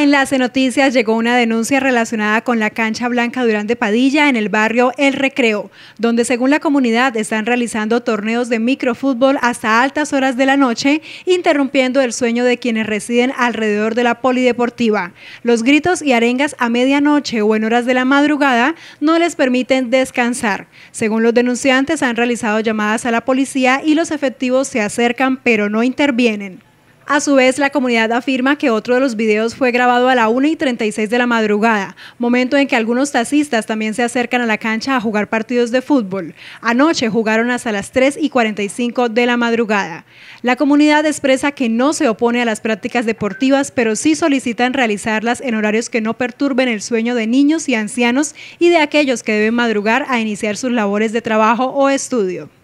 Enlace Noticias llegó una denuncia relacionada con la cancha blanca Durán de Padilla en el barrio El Recreo, donde según la comunidad están realizando torneos de microfútbol hasta altas horas de la noche, interrumpiendo el sueño de quienes residen alrededor de la polideportiva. Los gritos y arengas a medianoche o en horas de la madrugada no les permiten descansar. Según los denunciantes han realizado llamadas a la policía y los efectivos se acercan pero no intervienen. A su vez, la comunidad afirma que otro de los videos fue grabado a la 1 y 36 de la madrugada, momento en que algunos taxistas también se acercan a la cancha a jugar partidos de fútbol. Anoche jugaron hasta las 3 y 45 de la madrugada. La comunidad expresa que no se opone a las prácticas deportivas, pero sí solicitan realizarlas en horarios que no perturben el sueño de niños y ancianos y de aquellos que deben madrugar a iniciar sus labores de trabajo o estudio.